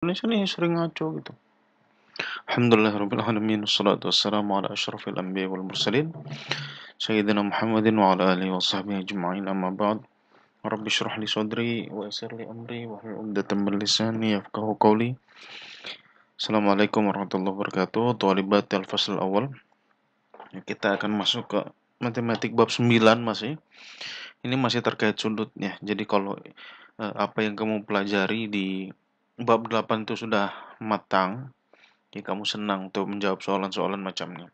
Indonesia ini sering ngaco gitu. Alhamdulillah Rabbil Alamin Wassalatu wassalamu ala asyrafil anbiya wal mursalin Sayyidina Muhammadin wa ala alihi wa sahbihi ajma'in amma ba'd Rabbi syrah li sadri wa yasir li amri wa hlul umdatan min lisani yafqahu qawli Assalamualaikum warahmatullahi wabarakatuh Tualibat al-fasl awal Kita akan masuk ke matematik bab 9 masih Ini masih terkait sudutnya Jadi kalau eh, apa yang kamu pelajari di bab 8 itu sudah matang, ya kamu senang untuk menjawab soalan-soalan macamnya.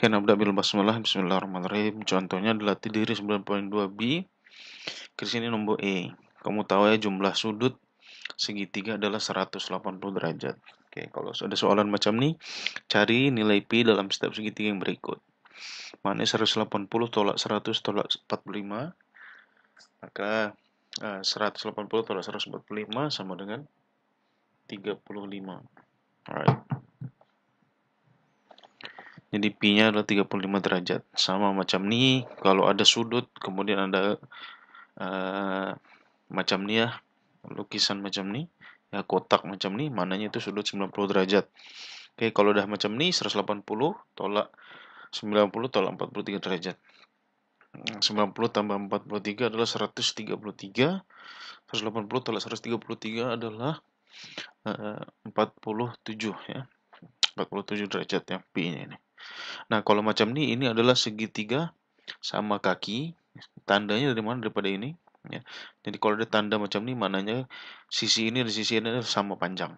Karena abda bil basmalah bismillahirrahmanirrahim. Contohnya adalah Tidiri 9.2b. Ke sini nombor E. Kamu tahu ya jumlah sudut segitiga adalah 180 derajat. Oke, kalau sudah soalan macam ini, cari nilai P dalam setiap segitiga yang berikut. Maknanya 180 tolak 100 tolak 45. Maka 180 tolak 145 sama dengan 35. Alright. Jadi pi-nya adalah 35 derajat. Sama macam nih, kalau ada sudut, kemudian ada uh, macam nih ya, lukisan macam nih, ya kotak macam nih, mananya itu sudut 90 derajat. Oke, kalau udah macam nih, 180 tolak 90 tolak 43 derajat. 90 mm, tambah 43 adalah 133 180 tambah 133 adalah eh, uh, 47 ya 47 derajat yang P ini, ini. Nah kalau macam ini ini adalah segitiga sama kaki tandanya dari mana daripada ini ya. Jadi kalau ada tanda macam ini mananya sisi ini dan sisi ini sama panjang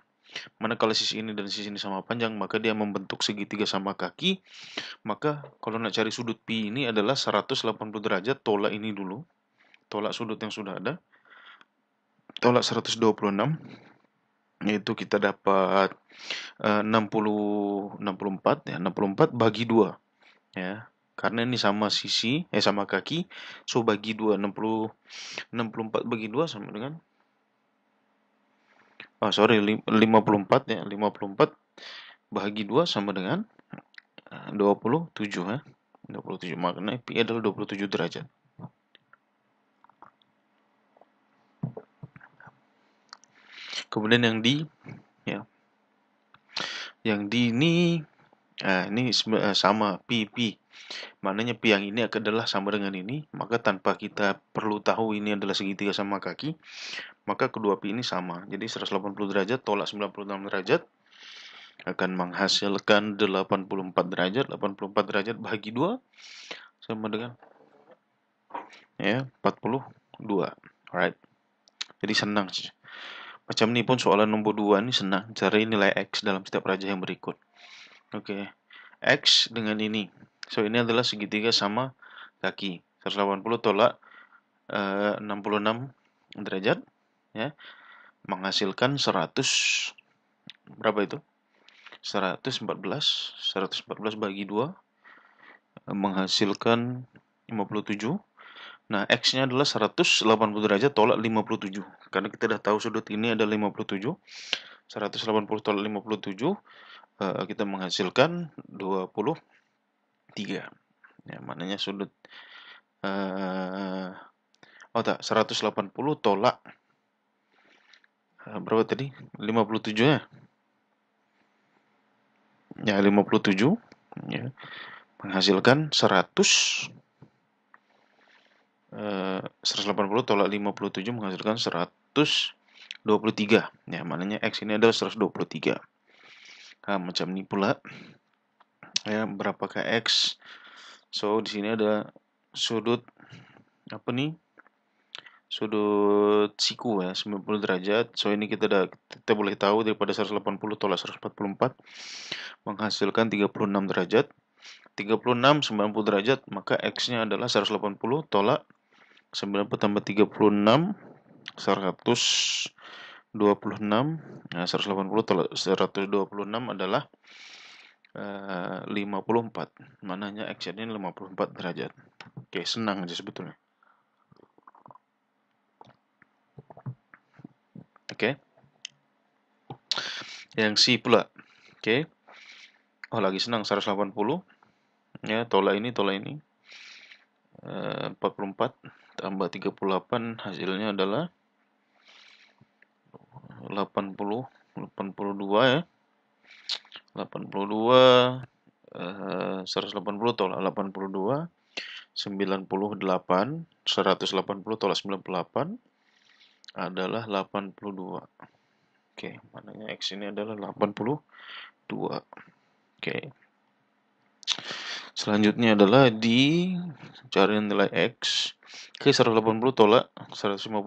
Mana kalau sisi ini dan sisi ini sama panjang, maka dia membentuk segitiga sama kaki. Maka kalau nak cari sudut pi ini adalah 180 derajat, tolak ini dulu. Tolak sudut yang sudah ada. Tolak 126, yaitu kita dapat uh, 60 64 ya 64 bagi 2 ya karena ini sama sisi eh sama kaki so bagi 2 60 64 bagi 2 sama dengan oh sorry 54 ya 54 bahagi 2 sama dengan 27 eh, ya 27 makna pi adalah 27 derajat kemudian yang di ya yang di ini eh, ini eh, sama pi pi Maknanya yang ini adalah sama dengan ini, maka tanpa kita perlu tahu ini adalah segitiga sama kaki, maka kedua pi ini sama. Jadi 180 derajat tolak 96 derajat akan menghasilkan 84 derajat, 84 derajat bagi 2 sama dengan ya 42. Alright. Jadi senang sih. Macam ini pun soalan nomor 2 ini senang. Cari nilai X dalam setiap raja yang berikut. Oke. Okay. X dengan ini. So ini adalah segitiga sama kaki. 180 tolak eh, uh, 66 derajat ya. Menghasilkan 100 berapa itu? 114 114 bagi 2 eh, menghasilkan 57 Nah, X-nya adalah 180 derajat tolak 57. Karena kita sudah tahu sudut ini ada 57. 180 tolak 57, eh, kita menghasilkan 20 tiga ya maknanya sudut uh, eh, oh tak 180 tolak uh, berapa tadi 57 ya ya 57 ya menghasilkan 100 180 eh, tolak 57 menghasilkan 123 ya maknanya X ini adalah 123 nah, macam ini pula ya berapa ke x so di sini ada sudut apa nih sudut siku ya 90 derajat so ini kita udah kita boleh tahu daripada 180 tolak 144 menghasilkan 36 derajat 36 90 derajat maka x nya adalah 180 tolak 90 tambah 36 126 nah 180 tolak 126 adalah 54 mananya ini 54 derajat oke senang aja sebetulnya oke yang si pula oke oh lagi senang 180 ya tolak ini tolak ini 44 eh, tambah 38 hasilnya adalah 80 82 ya 82 180 tolak 82 98 180 tolak 98 adalah 82 oke maknanya X ini adalah 82 oke selanjutnya adalah di cari nilai X oke 180 tolak 152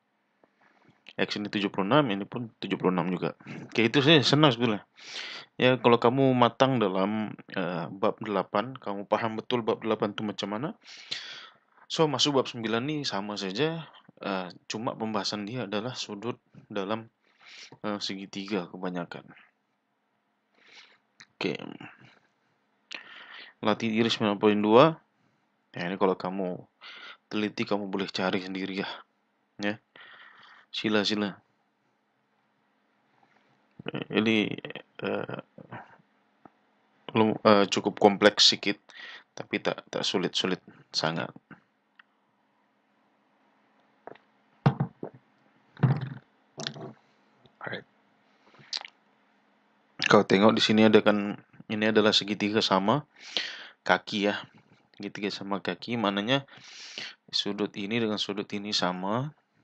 action ini 76 ini pun 76 juga kayak itu sih senang sebetulnya ya kalau kamu matang dalam uh, bab 8 kamu paham betul bab 8 itu macam mana so masuk bab 9 ini sama saja uh, cuma pembahasan dia adalah sudut dalam uh, eh, segitiga kebanyakan oke okay. latih iris 9.2 ya ini kalau kamu teliti kamu boleh cari sendiri ya ya sila sila ini uh, uh, cukup kompleks sedikit tapi tak tak sulit sulit sangat Kau tengok di sini ada kan ini adalah segitiga sama kaki ya. Segitiga sama kaki mananya sudut ini dengan sudut ini sama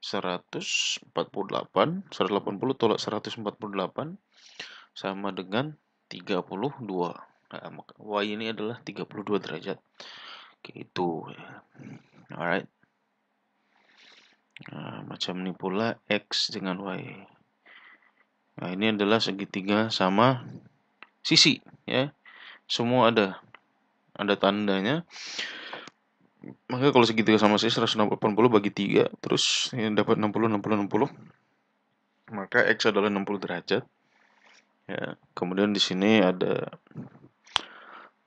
148 180 tolak 148 sama dengan 32 nah, Y ini adalah 32 derajat gitu alright nah, macam ini pula X dengan Y nah ini adalah segitiga sama sisi ya semua ada ada tandanya maka kalau segitiga sama sih 180 bagi 3 terus ya, dapat 60 60 60 maka x adalah 60 derajat ya kemudian di sini ada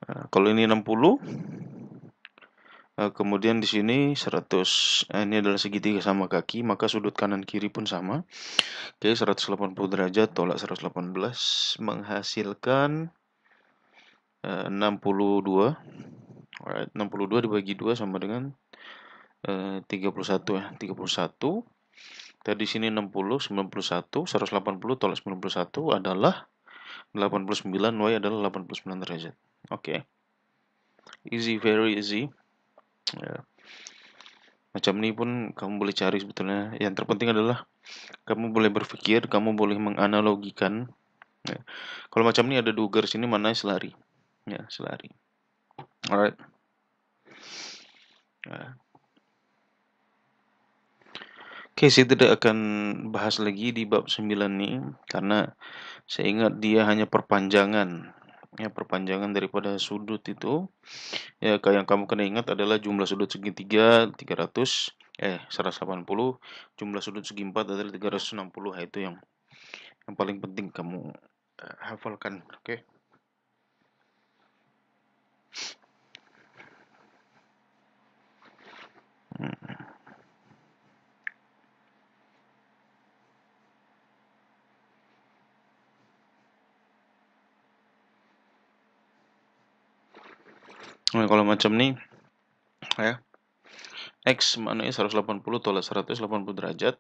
nah, kalau ini 60 nah, eh, kemudian di sini 100 nah, eh, ini adalah segitiga sama kaki maka sudut kanan kiri pun sama oke 180 derajat tolak 118 menghasilkan 62 Alright, 62 dibagi 2 sama dengan eh, uh, 31 ya. 31. Tadi sini 60, 91, 180 tolak 91 adalah 89, Y adalah 89 derajat. Oke. Okay. Easy, very easy. Yeah. Macam ini pun kamu boleh cari sebetulnya. Yang terpenting adalah kamu boleh berpikir, kamu boleh menganalogikan. Yeah. Kalau macam ini ada garis sini mana selari. Ya, selari. Alright. Oke, saya tidak akan bahas lagi di bab 9 ini karena saya ingat dia hanya perpanjangan ya perpanjangan daripada sudut itu ya kayak yang kamu kena ingat adalah jumlah sudut segitiga 300 eh 180 jumlah sudut segi 4 adalah 360 nah, itu yang yang paling penting kamu eh, hafalkan oke okay? Nah, kalau macam ini ya X mana 180 tolak 180 derajat.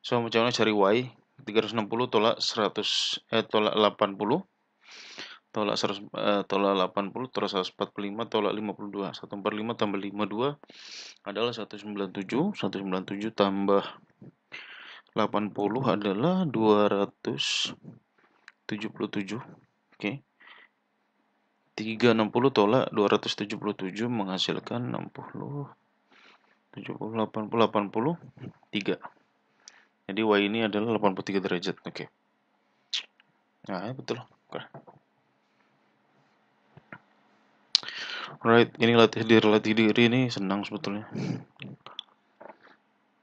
So macam mana cari Y 360 tolak 100 eh tolak 80 tolak 100 eh, tolak 80 tolak 145 tolak 52 145 tambah 52 adalah 197 197 tambah 80 adalah 277 oke okay. 360 tolak 277 menghasilkan 60 70 80 83 jadi Y ini adalah 83 derajat oke okay. nah ya, betul oke okay. Alright, ini latih diri, latih diri ini senang sebetulnya.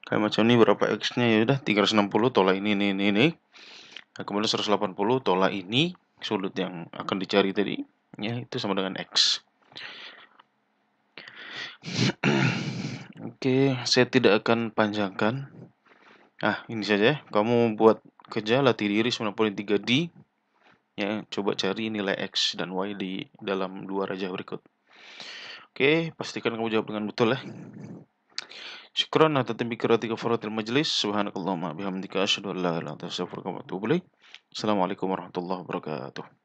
Kayak macam ini berapa X-nya ya udah 360 tolak ini ini ini ini. Nah, kemudian 180 tolak ini sudut yang akan dicari tadi ya itu sama dengan X Oke, saya tidak akan panjangkan. Ah, ini saja. Ya. Kamu buat kerja latih diri 93D. Ya, coba cari nilai X dan Y di dalam dua raja berikut. Oke, pastikan kamu jawab dengan betul ya. Syukran atas tadbirati kafaratil majlis. Subhanakallahumma bihamdika asyhadu an la ilaha illa anta astaghfiruka wa atubu Assalamualaikum warahmatullahi wabarakatuh.